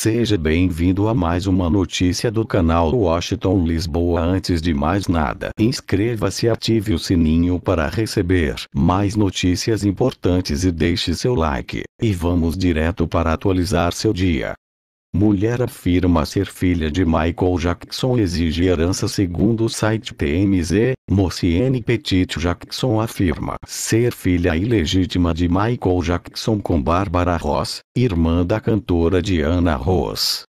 Seja bem-vindo a mais uma notícia do canal Washington Lisboa. Antes de mais nada, inscreva-se e ative o sininho para receber mais notícias importantes e deixe seu like. E vamos direto para atualizar seu dia. Mulher afirma ser filha de Michael Jackson exige herança segundo o site TMZ. Mociene Petit Jackson afirma ser filha ilegítima de Michael Jackson com Barbara Ross, irmã da cantora Diana Ross.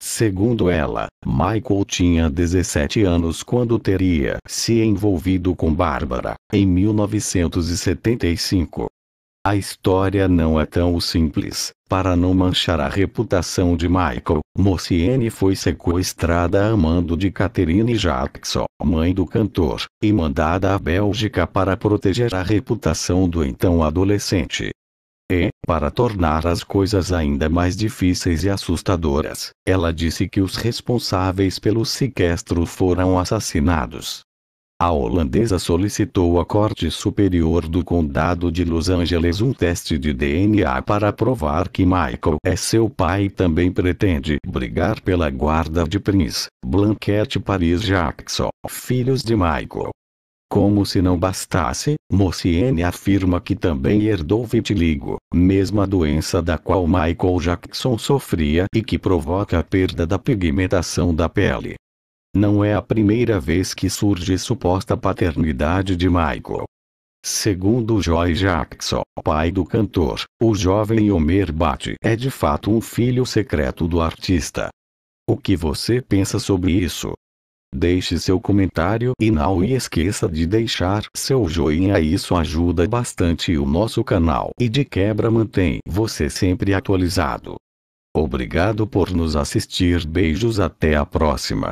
Segundo ela, Michael tinha 17 anos quando teria se envolvido com Bárbara, em 1975. A história não é tão simples. Para não manchar a reputação de Michael, Morciene foi sequestrada a mando de Catherine Jackson, mãe do cantor, e mandada à Bélgica para proteger a reputação do então adolescente. E, para tornar as coisas ainda mais difíceis e assustadoras, ela disse que os responsáveis pelo sequestro foram assassinados. A holandesa solicitou à Corte Superior do Condado de Los Angeles um teste de DNA para provar que Michael é seu pai e também pretende brigar pela guarda de Prince, Blanquette Paris Jackson, filhos de Michael. Como se não bastasse, Mociene afirma que também herdou vitiligo, mesma doença da qual Michael Jackson sofria e que provoca a perda da pigmentação da pele. Não é a primeira vez que surge suposta paternidade de Michael. Segundo Joy Jackson, pai do cantor, o jovem Homer Bat é de fato um filho secreto do artista. O que você pensa sobre isso? Deixe seu comentário e não esqueça de deixar seu joinha isso ajuda bastante o nosso canal e de quebra mantém você sempre atualizado. Obrigado por nos assistir beijos até a próxima.